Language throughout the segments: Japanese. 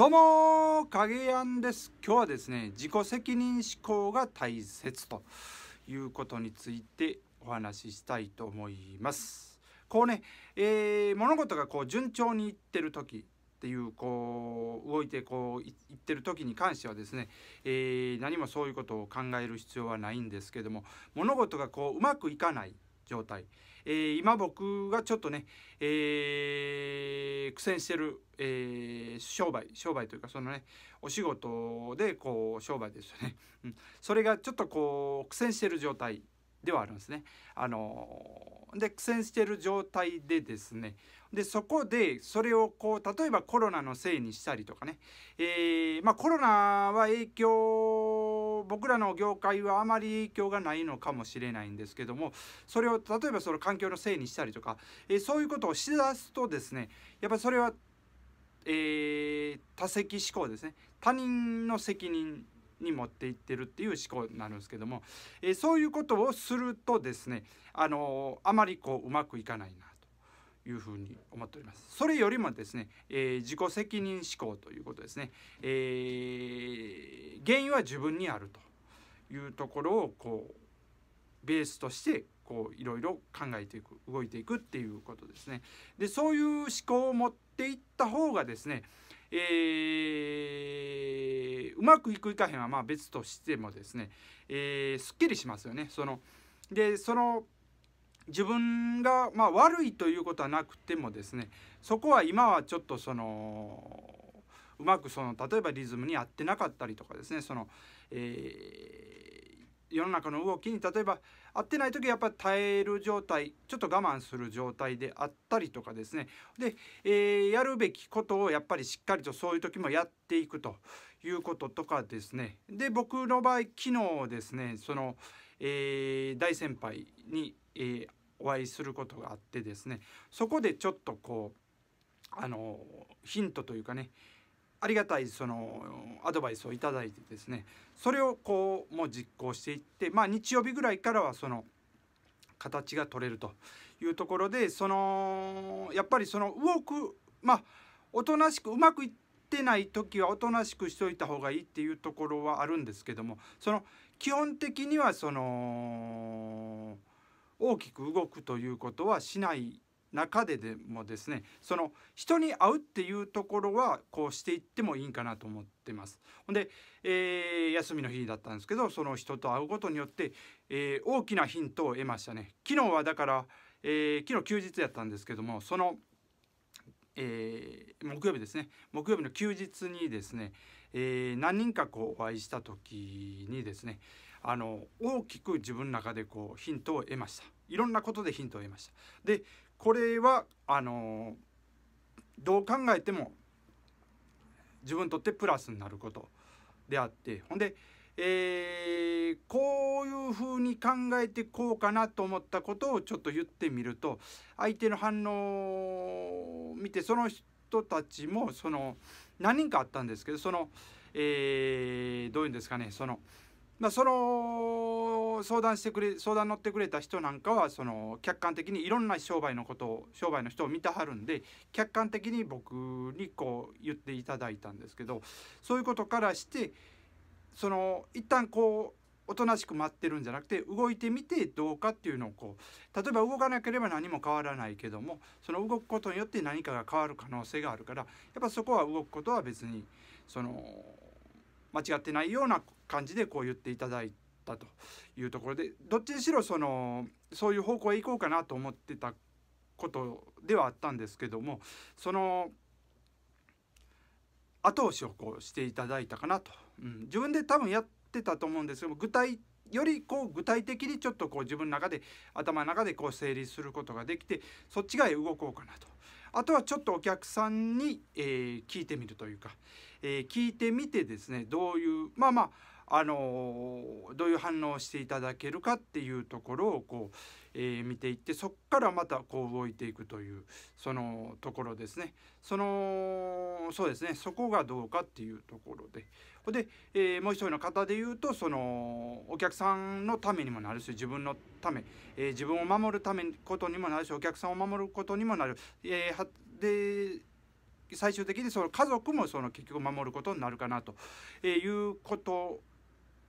どうも影やんです今日はですね自己責任思考が大切ということについてお話ししたいと思いますこうね、えー、物事がこう順調にいってる時っていうこう動いてこういってる時に関してはですね、えー、何もそういうことを考える必要はないんですけども物事がこううまくいかない状態、えー、今僕がちょっとね、えー、苦戦してる、えー、商売商売というかそのねお仕事でこう商売ですよね、うん、それがちょっとこう苦戦してる状態ではあるんですね。あので苦戦してる状態でですねでそこでそれをこう例えばコロナのせいにしたりとかね、えーまあ、コロナは影響僕らの業界はあまり影響がないのかもしれないんですけどもそれを例えばその環境のせいにしたりとか、えー、そういうことをしだすとですねやっぱりそれは、えー、多責思考ですね他人の責任に持っていってるっていう思考になるんですけども、えー、そういうことをするとですねあのー、あまりこううまくいかないないうふうに思っております。それよりもですね、えー、自己責任思考ということですね、えー、原因は自分にあるというところをこうベースとしてこういろいろ考えていく動いていくっていうことですね。でそういう思考を持っていった方がですね、えー、うまくいくいかへんはまあ別としてもですね、えー、すっきりしますよね。そのでその自分が、まあ、悪いということはなくてもですねそこは今はちょっとそのうまくその例えばリズムに合ってなかったりとかですねその、えー、世の中の動きに例えば合ってない時はやっぱ耐える状態ちょっと我慢する状態であったりとかですねで、えー、やるべきことをやっぱりしっかりとそういう時もやっていくということとかですねで僕の場合昨日ですねその、えー、大先輩に、えー、お会いすることがあってですねそこでちょっとこうあのヒントというかねありがたいそのアドバイスを頂いてですねそれをこうもう実行していってまあ日曜日ぐらいからはその形が取れるというところでそのやっぱりそのウォークまあおとなしくうまくいってない時はおとなしくしといた方がいいっていうところはあるんですけどもその基本的にはその。大きく動くということはしない中ででもですねその人に会うっていうところはこうしていってもいいんかなと思ってます。ほんで、えー、休みの日だったんですけどその人と会うことによって、えー、大きなヒントを得ましたね。昨日はだから、えー、昨日休日やったんですけどもその、え木曜日ですね木曜日の休日にですね、えー、何人かこうお会いした時にですねあの大きく自分の中でこうヒントを得ましたいろんなことでヒントを得ましたでこれはあのどう考えても自分にとってプラスになることであってほんで、えー、こういうふうに考えてこうかなと思ったことをちょっと言ってみると相手の反応を見てその人たちもその何人かあったんですけどその、えー、どういうんですかねその,、まあ、その相談してくれ相談乗ってくれた人なんかはその客観的にいろんな商売のことを商売の人を見てはるんで客観的に僕にこう言っていただいたんですけどそういうことからしてその一旦こうおとなしく待ってるんじゃなくて動いてみてどうかっていうのをこう例えば動かなければ何も変わらないけどもその動くことによって何かが変わる可能性があるからやっぱそこは動くことは別にその間違ってないような感じでこう言っていただいたというところでどっちにしろそのそういう方向へ行こうかなと思ってたことではあったんですけどもその後押しをこうしていただいたかなと、うん、自分で多分やっってたと思うんですけど具体よりこう具体的にちょっとこう自分の中で頭の中でこう整理することができてそっち側へ動こうかなと。あとはちょっとお客さんに、えー、聞いてみるというか、えー、聞いてみてですねどういうまあまああのどういう反応をしていただけるかっていうところをこう、えー、見ていってそこからまたこう動いていくというそのところですねそのそうですねそこがどうかっていうところでで、えー、もう一人の方で言うとそのお客さんのためにもなるし自分のため、えー、自分を守るためことにもなるしお客さんを守ることにもなる。えー、で最終的にその家族もその結局守ることになるかなということ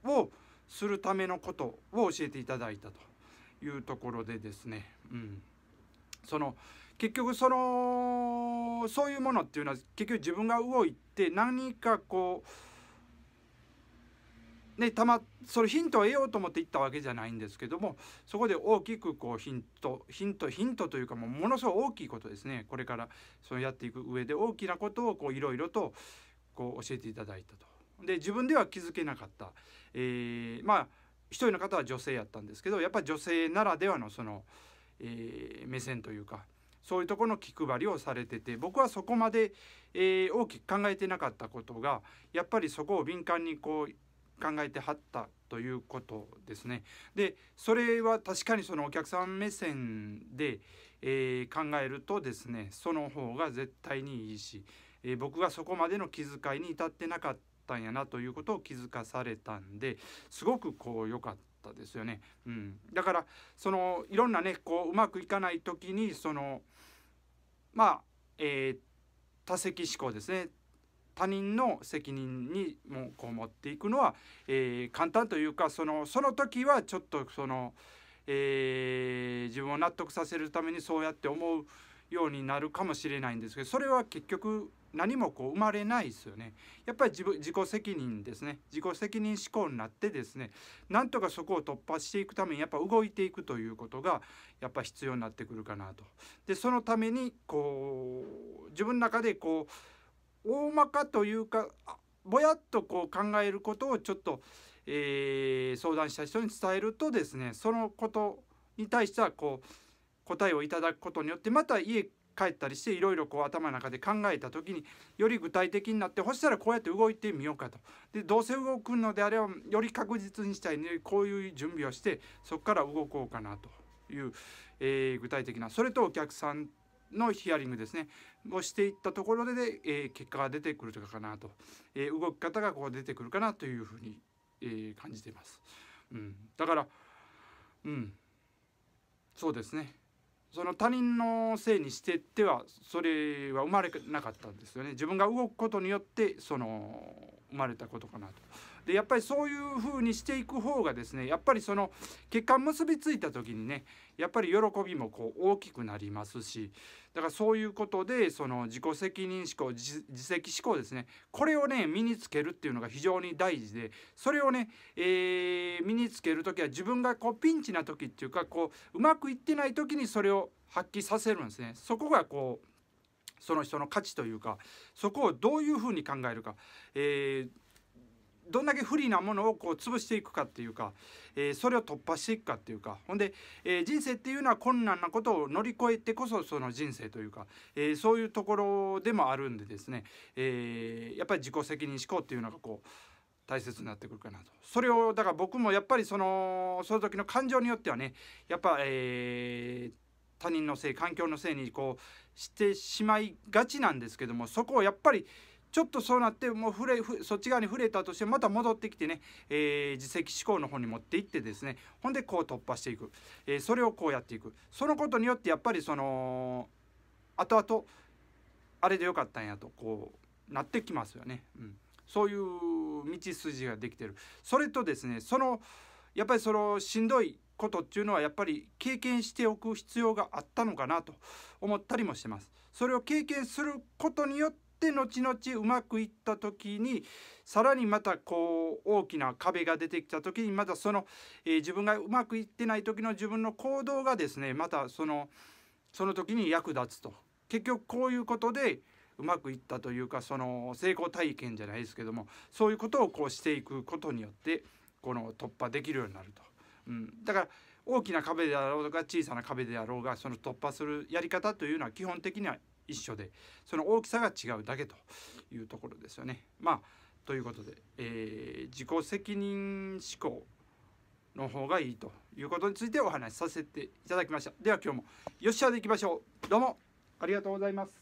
をするためのことを教えていただいたというところでですね、うん、その結局そのそういうものっていうのは結局自分が動いて何かこうねたまそれヒントを得ようと思って行ったわけじゃないんですけどもそこで大きくこうヒントヒントヒントというかもうものすごい大きいことですねこれからそのやっていく上で大きなことをいろいろとこう教えていただいたとで自分では気づけなかった、えー、まあ一人の方は女性やったんですけどやっぱり女性ならではのその、えー、目線というかそういうとこの気配りをされてて僕はそこまで、えー、大きく考えてなかったことがやっぱりそこを敏感にこう考えてはったということですね。でそれは確かにそのお客さん目線で、えー、考えるとですねその方が絶対にいいし、えー、僕がそこまでの気遣いに至ってなかったったんやなということを気づかされたんですごくこう良かったですよね。うん、だからそのいろんなねこううまくいかない時にそのまあ、えー、多責思考ですね他人の責任にもこう持っていくのは、えー、簡単というかそのその時はちょっとその、えー、自分を納得させるためにそうやって思う。ようになるかもしれないんですけどそれは結局何もこう生まれないですよねやっぱり自自己責任ですね自己責任思考になってですねなんとかそこを突破していくためにやっぱ動いていくということがやっぱ必要になってくるかなと。でそのためにこう自分の中でこう大まかというかぼやっとこう考えることをちょっと、えー、相談した人に伝えるとですねそのことに対してはこう答えをいただくことによってまた家帰ったりしていろいろこう頭の中で考えた時により具体的になってほしたらこうやって動いてみようかとでどうせ動くのであればより確実にしたいの、ね、でこういう準備をしてそこから動こうかなという、えー、具体的なそれとお客さんのヒアリングですねをしていったところで、えー、結果が出てくるかなと、えー、動き方がこう出てくるかなというふうに、えー、感じています。うん、だから、うん、そうですねその他人のせいにしてってはそれは生まれなかったんですよね自分が動くことによってその生まれたことかなと。でやっぱりそういう風にしていく方がですねやっぱりその血管結びついた時にねやっぱり喜びもこう大きくなりますしだからそういうことでその自己責任思考自責思考ですねこれをね身につけるっていうのが非常に大事でそれをね、えー、身につける時は自分がこうピンチな時っていうかこううまくいってない時にそれを発揮させるんですね。そこがこうその人の価値というかそこをどういうふうに考えるか、えー、どんだけ不利なものをこう潰していくかっていうか、えー、それを突破していくかっていうかほんで、えー、人生っていうのは困難なことを乗り越えてこそその人生というか、えー、そういうところでもあるんでですね、えやっぱり自己責任思考っていうのがこう大切になってくるかなとそれをだから僕もやっぱりそのその時の感情によってはねやっぱ、えー、他人のせい環境のせいにこうしてしまいがちなんですけどもそこをやっぱりちょっとそうなってもう触れそっち側に触れたとしてまた戻ってきてね、えー、自責思考の方に持っていってですねほんでこう突破していく、えー、それをこうやっていくそのことによってやっぱりその後々あれでよかったんやとこうなってきますよね、うん、そういう道筋ができてるそれとですねそのやっぱりそのしんどいことっていうのはやっぱり経験しておく必要があったのかなと思ったりもしてます。それを経験することによっって後々うまくいった時にさらにまたこう大きな壁が出てきた時にまたその、えー、自分がうまくいってない時の自分の行動がですねまたそのその時に役立つと結局こういうことでうまくいったというかその成功体験じゃないですけどもそういうことをこうしていくことによってこの突破できるようになると。うん、だから大きな壁であろうが小さな壁であろうがその突破するやり方というのは基本的には一緒でその大きさが違うだけというところですよね。まあ、ということで、えー、自己責任思考の方がいいということについてお話しさせていただきました。では今日もよっしゃでいきましょう。どうもありがとうございます。